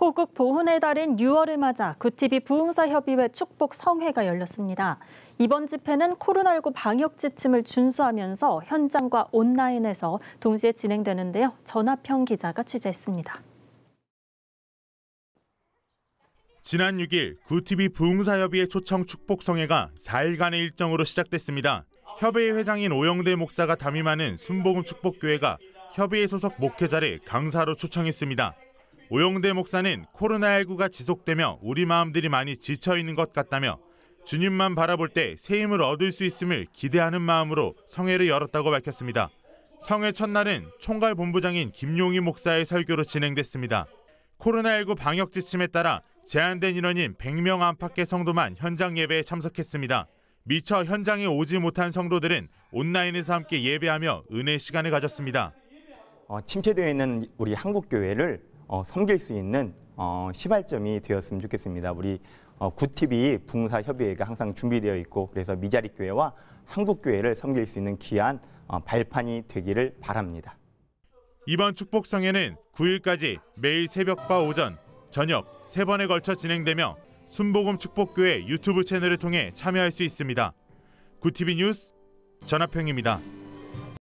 호국 보훈의 달인 6월을 맞아 구티비 부흥사협의회 축복 성회가 열렸습니다. 이번 집회는 코로나19 방역 지침을 준수하면서 현장과 온라인에서 동시에 진행되는데요. 전하평 기자가 취재했습니다. 지난 6일 구티비 부흥사협의회 초청 축복 성회가 4일간의 일정으로 시작됐습니다. 협의회 회장인 오영대 목사가 담임하는 순복음 축복교회가 협의회 소속 목회자를 강사로 초청했습니다. 오영대 목사는 코로나19가 지속되며 우리 마음들이 많이 지쳐 있는 것 같다며 주님만 바라볼 때 새 힘을 얻을 수 있음을 기대하는 마음으로 성회를 열었다고 밝혔습니다. 성회 첫날은 총괄 본부장인 김용희 목사의 설교로 진행됐습니다. 코로나19 방역 지침에 따라 제한된 인원인 100명 안팎의 성도만 현장 예배에 참석했습니다. 미처 현장에 오지 못한 성도들은 온라인에서 함께 예배하며 은혜 시간을 가졌습니다. 어, 침체되어 있는 우리 한국 교회를 어, 섬길 수 있는 어, 시발점이 되었으면 좋겠습니다. 우리 어, 구티비 붕사 협의회가 항상 준비되어 있고 그래서 미자리 교회와 한국 교회를 섬길 수 있는 귀한 어, 발판이 되기를 바랍니다. 이번 축복성에는 9일까지 매일 새벽과 오전, 저녁 세 번에 걸쳐 진행되며 순복음 축복교회 유튜브 채널을 통해 참여할 수 있습니다. 구티비 뉴스 전하평입니다.